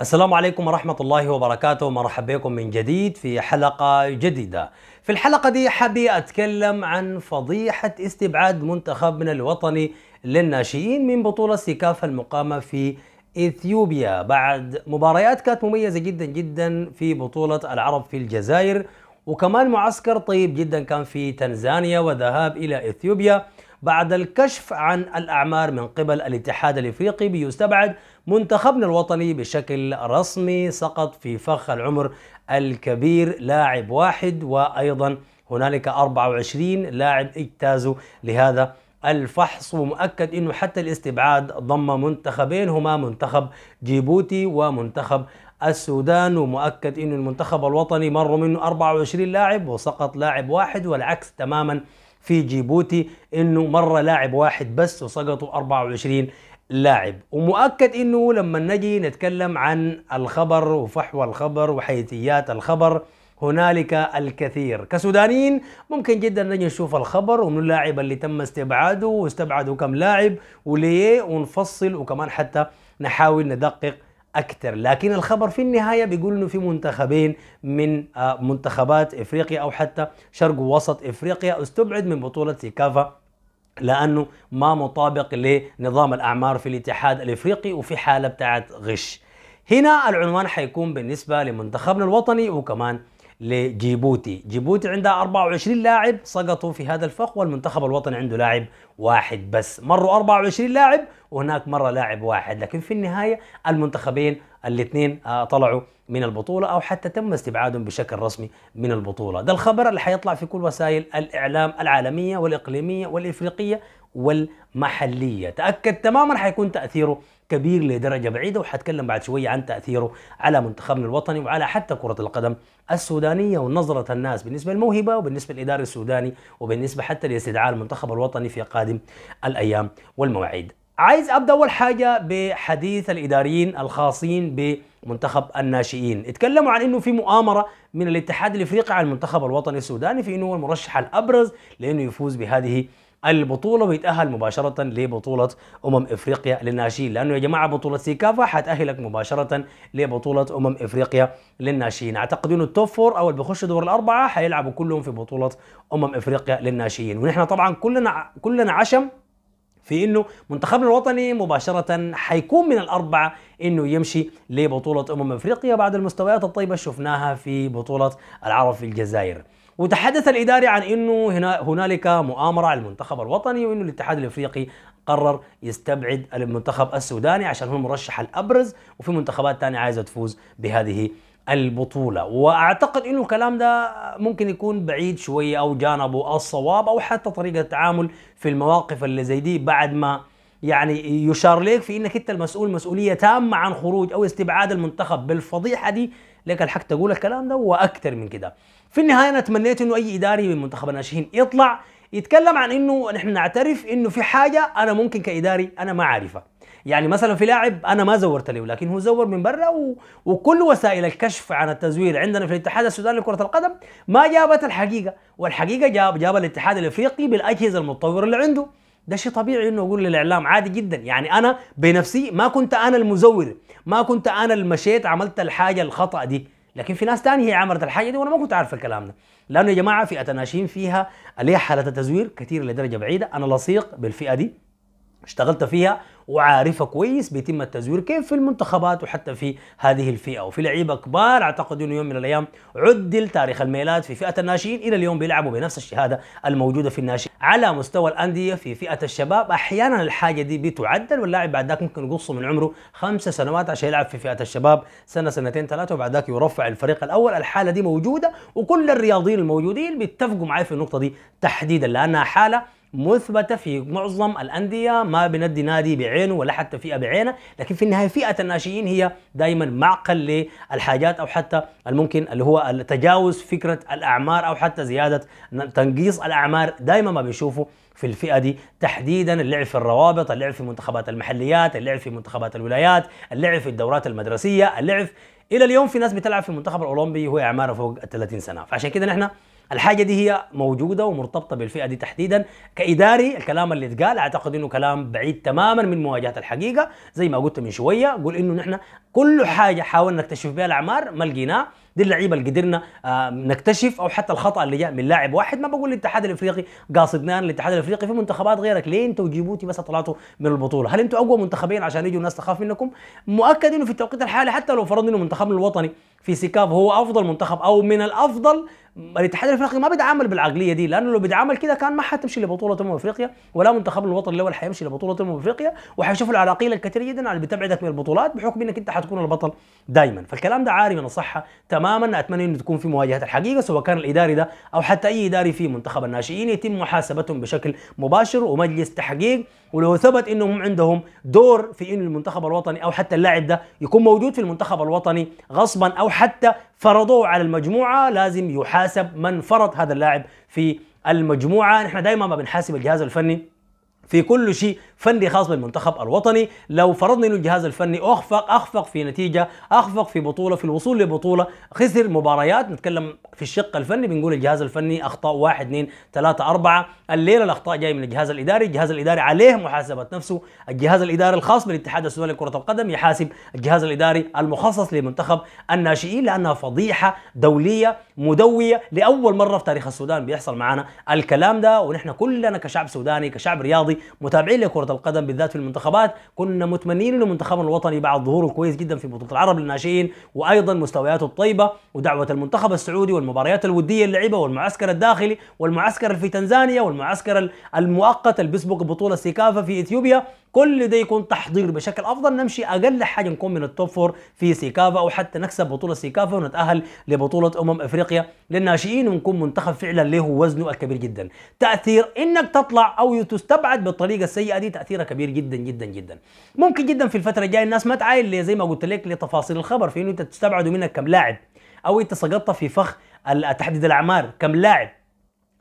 السلام عليكم ورحمة الله وبركاته مرحبا بكم من جديد في حلقة جديدة في الحلقة دي حابي أتكلم عن فضيحة استبعاد منتخبنا الوطني للناشئين من بطولة سيكافا المقامة في إثيوبيا بعد مباريات كانت مميزة جدا جدا في بطولة العرب في الجزائر وكمان معسكر طيب جدا كان في تنزانيا وذهاب إلى إثيوبيا بعد الكشف عن الأعمار من قبل الاتحاد الإفريقي بيستبعد منتخبنا الوطني بشكل رسمي سقط في فخ العمر الكبير لاعب واحد وأيضا هنالك 24 لاعب اجتازوا لهذا الفحص ومؤكد انه حتى الاستبعاد ضم منتخبين هما منتخب جيبوتي ومنتخب السودان ومؤكد انه المنتخب الوطني مروا منه 24 لاعب وسقط لاعب واحد والعكس تماما في جيبوتي انه مره لاعب واحد بس وسقطوا 24 لاعب ومؤكد انه لما نجي نتكلم عن الخبر وفحوى الخبر وحيثيات الخبر هنالك الكثير كسودانيين ممكن جدا نجي نشوف الخبر ومن اللاعب اللي تم استبعاده واستبعدوا كم لاعب وليه ونفصل وكمان حتى نحاول ندقق اكثر لكن الخبر في النهايه بيقول انه في منتخبين من آه، منتخبات افريقيا او حتى شرق وسط افريقيا استبعد من بطوله كافا لانه ما مطابق لنظام الاعمار في الاتحاد الافريقي وفي حاله بتاعت غش هنا العنوان حيكون بالنسبه لمنتخبنا الوطني وكمان لجيبوتي جيبوتي عندها 24 لاعب سقطوا في هذا الفخ والمنتخب الوطني عنده لاعب واحد بس مروا 24 لاعب وهناك مرة لاعب واحد لكن في النهاية المنتخبين الاثنين آه، طلعوا من البطولة أو حتى تم استبعادهم بشكل رسمي من البطولة ده الخبر اللي حيطلع في كل وسائل الإعلام العالمية والإقليمية والإفريقية والمحلية تأكد تماما حيكون تأثيره كبير لدرجة بعيدة وحتكلم بعد شوية عن تأثيره على منتخبنا الوطني وعلى حتى كرة القدم السودانية ونظرة الناس بالنسبة للموهبة وبالنسبة للإدارة السوداني وبالنسبة حتى لاستدعاء المنتخب الوطني في قادم الأيام والمواعيد عايز ابدا اول حاجه بحديث الاداريين الخاصين بمنتخب الناشئين، اتكلموا عن انه في مؤامره من الاتحاد الافريقي على المنتخب الوطني السوداني في انه هو المرشح الابرز لانه يفوز بهذه البطوله ويتاهل مباشره لبطوله امم افريقيا للناشئين لانه يا جماعه بطوله سيكافا حتاهلك مباشره لبطوله امم افريقيا للناشئين اعتقد انه التوب فور او اللي بيخشوا دور الاربعه حيلعبوا كلهم في بطوله امم افريقيا للناشئين ونحن طبعا كلنا كلنا عشم في انه منتخبنا الوطني مباشره حيكون من الاربعه انه يمشي لبطوله امم افريقيا بعد المستويات الطيبه شفناها في بطوله العرب في الجزائر وتحدث الاداري عن انه هنا هنالك مؤامره على المنتخب الوطني وانه الاتحاد الافريقي قرر يستبعد المنتخب السوداني عشان هو المرشح الابرز وفي منتخبات ثانيه عايزه تفوز بهذه البطولة وأعتقد أنه الكلام ده ممكن يكون بعيد شوية أو جانبه الصواب أو حتى طريقة التعامل في المواقف اللي زي دي بعد ما يعني يشار لك في أنك أنت المسؤول مسؤولية تامة عن خروج أو استبعاد المنتخب بالفضيحة دي لك الحق تقول الكلام ده وأكثر من كده في النهايه انا تمنيت انه اي اداري من منتخب الناشئين يطلع يتكلم عن انه نحن نعترف انه في حاجه انا ممكن كاداري انا ما عارفها يعني مثلا في لاعب انا ما زورت له لكن هو زور من برا و... وكل وسائل الكشف عن التزوير عندنا في الاتحاد السوداني لكره القدم ما جابت الحقيقه والحقيقه جاب جاب الاتحاد الافريقي بالاجهزه المتطوره اللي عنده ده شيء طبيعي انه اقول للاعلام عادي جدا يعني انا بنفسي ما كنت انا المزور ما كنت انا اللي مشيت عملت الحاجه الخطا دي لكن في ناس تانية هي عملت الحاجه دي وانا ما كنت عارف الكلام ده لانه يا جماعه فئه الناشئين فيها اللي حاله التزوير كثير لدرجه بعيده انا لصيق بالفئه دي اشتغلت فيها وعارفه كويس بيتم التزوير كيف في المنتخبات وحتى في هذه الفئه وفي لعيبه كبار اعتقد انه يوم من الايام عدل تاريخ الميلاد في فئه الناشئين الى اليوم بيلعبوا بنفس الشهاده الموجوده في الناشئين على مستوى الانديه في فئه الشباب احيانا الحاجه دي بتعدل واللاعب بعد ذاك ممكن يقصه من عمره خمسة سنوات عشان يلعب في فئه الشباب سنه سنتين ثلاثه وبعد ذاك يرفع الفريق الاول الحاله دي موجوده وكل الرياضيين الموجودين بيتفقوا معي في النقطه دي تحديدا لانها حاله مثبته في معظم الانديه ما بندي نادي بعينه ولا حتى فئه بعينه لكن في النهايه فئه الناشئين هي دائما معقل للحاجات او حتى الممكن اللي هو تجاوز فكره الاعمار او حتى زياده تنقيص الاعمار دائما ما بنشوفه في الفئه دي تحديدا اللعب في الروابط اللعب في منتخبات المحليات اللعب في منتخبات الولايات اللعب في الدورات المدرسيه اللعب الى اليوم في ناس بتلعب في المنتخب الاولمبي وهي اعمارها فوق ال 30 سنه فعشان كده نحن الحاجه دي هي موجوده ومرتبطه بالفئه دي تحديدا كاداري الكلام اللي اتقال اعتقد انه كلام بعيد تماما من مواجهه الحقيقه زي ما قلت من شويه قول انه نحن كل حاجه حاولنا نكتشف بها الاعمار ما لقيناه دي اللعيبه اللي قدرنا آه نكتشف او حتى الخطا اللي جاء من لاعب واحد ما بقول الاتحاد الافريقي قاصدنا الاتحاد الافريقي في منتخبات غيرك ليه انتوا جيبوتي بس طلعتوا من البطوله هل انتوا اقوى منتخبين عشان يجوا الناس تخاف منكم مؤكد انه في التوقيت الحالي حتى لو فرضنا انه منتخبنا الوطني في سيكاف هو افضل منتخب او من الافضل الاتحاد الافريقي ما بيتعامل بالعقليه دي لانه لو بيتعامل كده كان ما حتمشي لبطوله امم افريقيا ولا منتخب الوطن الاول حيمشي لبطوله امم افريقيا وحيشوفوا العراقيل الكثير جدا اللي بتبعدك من البطولات بحكم انك انت حتكون البطل دائما فالكلام ده عاري من الصحه تماما اتمنى انه تكون في مواجهه الحقيقه سواء كان الاداري ده او حتى اي اداري في منتخب الناشئين يتم محاسبتهم بشكل مباشر ومجلس تحقيق ولو ثبت انهم عندهم دور في ان المنتخب الوطني او حتى اللاعب ده يكون موجود في المنتخب الوطني غصبا او حتى فرضوه على المجموعه لازم يحاسب من فرض هذا اللاعب في المجموعه نحن دائما ما بنحاسب الجهاز الفني في كل شيء فني خاص بالمنتخب الوطني لو فرضنا انه الجهاز الفني اخفق اخفق في نتيجه اخفق في بطوله في الوصول لبطوله خسر مباريات نتكلم في الشق الفني بنقول الجهاز الفني اخطاء واحد اثنين ثلاثه اربعه الليله الاخطاء جايه من الجهاز الاداري الجهاز الاداري عليه محاسبه نفسه الجهاز الاداري الخاص بالاتحاد السوداني لكره القدم يحاسب الجهاز الاداري المخصص لمنتخب الناشئين لانها فضيحه دوليه مدويه لاول مره في تاريخ السودان بيحصل معنا الكلام ده ونحن كلنا كشعب سوداني كشعب رياضي متابعين لكره القدم بالذات في المنتخبات كنا متمنين لمنتخبنا الوطني بعد ظهوره كويس جدا في بطوله العرب للناشئين وايضا مستوياته الطيبه ودعوه المنتخب السعودي والمباريات الوديه اللعبه والمعسكر الداخلي والمعسكر في تنزانيا والمعسكر المؤقت اللي بيسبق بطوله سيكافا في اثيوبيا كل ده يكون تحضير بشكل افضل نمشي اقل حاجه نكون من التوب فور في سيكافا او حتى نكسب بطوله سيكافا ونتاهل لبطوله امم افريقيا للناشئين ونكون منتخب فعلا له وزنه الكبير جدا تاثير انك تطلع او تستبعد بالطريقه السيئه دي تاثيرها كبير جدا جدا جدا ممكن جدا في الفتره الجايه الناس ما تعايل زي ما قلت لك لتفاصيل الخبر في انه انت تستبعده منك كم لاعب او انت سقطت في فخ تحديد الاعمار كم لاعب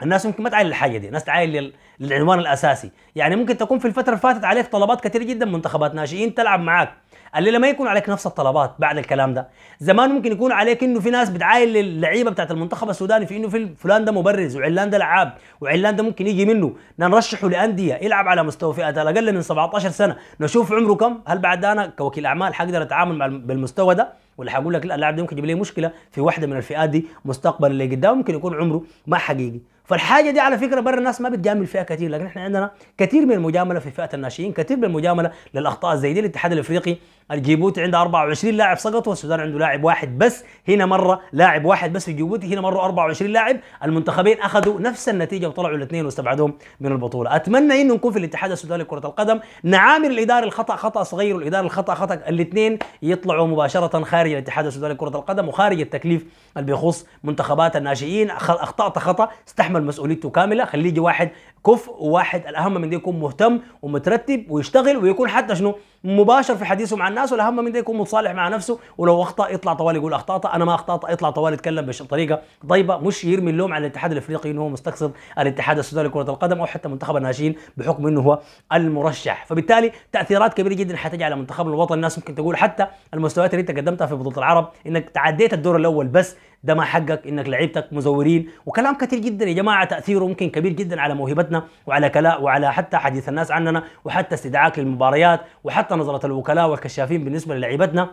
الناس ممكن ما تعاين للحاجه دي، الناس تعاين للعنوان الاساسي، يعني ممكن تكون في الفتره اللي فاتت عليك طلبات كثيره جدا منتخبات ناشئين تلعب معاك، الليله ما يكون عليك نفس الطلبات بعد الكلام ده، زمان ممكن يكون عليك انه في ناس بتعاين للعيبه بتاعت المنتخب السوداني في انه في فلان ده مبرز وعلان ده لعاب وعلان ده ممكن يجي منه، نرشحه لانديه يلعب على مستوى فئات اقل من 17 سنه، نشوف عمره كم، هل بعد ده انا كوكيل اعمال حقدر اتعامل مع بالمستوى ده؟ واللي هقول لك لا اللاعب ده ممكن يجيب لي مشكله في واحده من الفئات دي مستقبلا اللي قدام ممكن يكون عمره ما حقيقي فالحاجه دي على فكره برا الناس ما بتجامل فيها كثير لكن احنا عندنا كثير من المجامله في فئه الناشئين كثير من المجامله للاخطاء زي دي الاتحاد الافريقي الجيبوتي عنده 24 لاعب سقط والسودان عنده لاعب واحد بس هنا مره لاعب واحد بس في جيبوتي هنا مره 24 لاعب المنتخبين اخذوا نفس النتيجه وطلعوا الاثنين واستبعدوهم من البطوله اتمنى انه نكون في الاتحاد السوداني لكره القدم نعامل الاداره الخطا خطا صغير والاداره الخطا خطا الاثنين يطلعوا مباشره خارج خارج الاتحاد السوداني لكرة القدم وخارج التكليف اللي بيخص منتخبات الناشئين أخطأت خطأ استحمل مسؤوليته كاملة خليه يجي واحد كفء واحد الاهم من ده يكون مهتم ومترتب ويشتغل ويكون حتى شنو مباشر في حديثه مع الناس والاهم من ده يكون متصالح مع نفسه ولو اخطا يطلع طوال يقول اخطات انا ما اخطات يطلع طوال يتكلم بطريقه طيبه مش يرمي اللوم على الاتحاد الافريقي انه هو مستقصد الاتحاد السوداني لكره القدم او حتى منتخب الناشئين بحكم انه هو المرشح فبالتالي تاثيرات كبيره جدا حتجي على منتخب الوطن الناس ممكن تقول حتى المستويات اللي انت قدمتها في بطوله العرب انك تعديت الدور الاول بس ده ما حقك انك لعيبتك مزورين وكلام كثير جدا يا جماعه تاثيره ممكن كبير جدا على موهبتنا وعلى كلاء وعلى حتى حديث الناس عننا وحتى استدعاك للمباريات وحتى نظره الوكلاء والكشافين بالنسبه للعيبتنا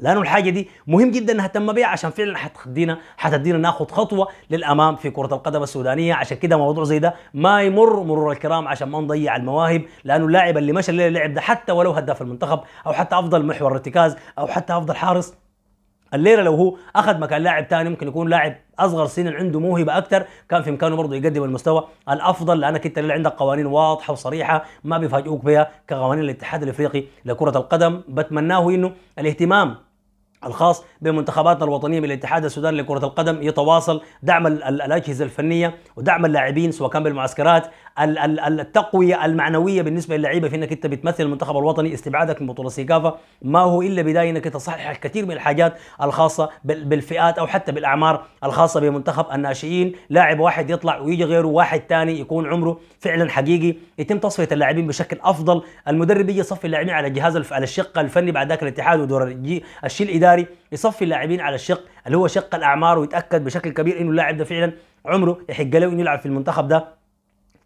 لانه الحاجه دي مهم جدا نهتم بها عشان فعلا حتخدينا حتدينا ناخذ خطوه للامام في كره القدم السودانيه عشان كده موضوع زي ده ما يمر مرور الكرام عشان ما نضيع المواهب لانه اللاعب اللي مشى الليله لعب ده حتى ولو هداف المنتخب او حتى افضل محور ارتكاز او حتى افضل حارس الليله لو هو اخذ مكان لاعب ثاني ممكن يكون لاعب اصغر سنا عنده موهبه اكثر كان في امكانه برضه يقدم المستوى الافضل لانك انت اللي عندك قوانين واضحه وصريحه ما بيفاجئوك بها كقوانين الاتحاد الافريقي لكره القدم بتمناه انه الاهتمام الخاص بمنتخباتنا الوطنيه بالاتحاد السوداني لكره القدم يتواصل دعم الاجهزه الفنيه ودعم اللاعبين سواء كان بالمعسكرات التقويه المعنويه بالنسبه للعيبه في انك انت بتمثل المنتخب الوطني استبعادك من بطوله سيكافا ما هو الا بدايه انك تصحح الكثير من الحاجات الخاصه بالفئات او حتى بالاعمار الخاصه بمنتخب الناشئين لاعب واحد يطلع ويجي غيره واحد ثاني يكون عمره فعلا حقيقي يتم تصفيه اللاعبين بشكل افضل المدرب يجي يصفي اللاعبين على جهاز على الشق الفني بعد ذاك الاتحاد ودور الشيء الاداري الاداري يصفي اللاعبين على الشق اللي هو شق الاعمار ويتاكد بشكل كبير انه اللاعب ده فعلا عمره يحق له انه يلعب في المنتخب ده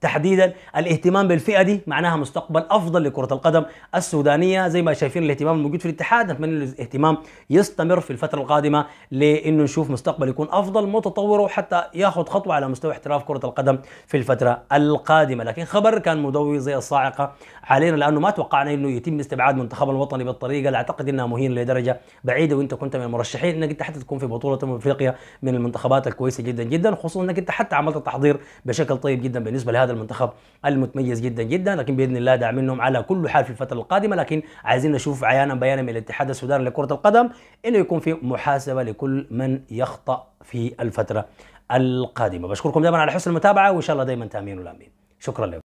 تحديدا الاهتمام بالفئه دي معناها مستقبل افضل لكره القدم السودانيه زي ما شايفين الاهتمام الموجود في الاتحاد نتمنى الاهتمام يستمر في الفتره القادمه لانه نشوف مستقبل يكون افضل متطور وحتى ياخذ خطوه على مستوى احتراف كره القدم في الفتره القادمه لكن خبر كان مدوي زي الصاعقه علينا لانه ما توقعنا انه يتم استبعاد منتخب الوطني بالطريقه اللي اعتقد انها مهين لدرجه بعيده وانت كنت من المرشحين انك انت حتى تكون في بطوله امم افريقيا من المنتخبات الكويسه جدا جدا خصوصا انك انت حتى عملت التحضير بشكل طيب جدا بالنسبه لهذا هذا المنتخب المتميز جدا جدا لكن باذن الله داعمينهم على كل حال في الفتره القادمه لكن عايزين نشوف عيانا بيانا من الاتحاد السوداني لكره القدم انه يكون في محاسبه لكل من يخطا في الفتره القادمه بشكركم دائما على حسن المتابعه وان شاء الله دائما تامين والامين شكرا لكم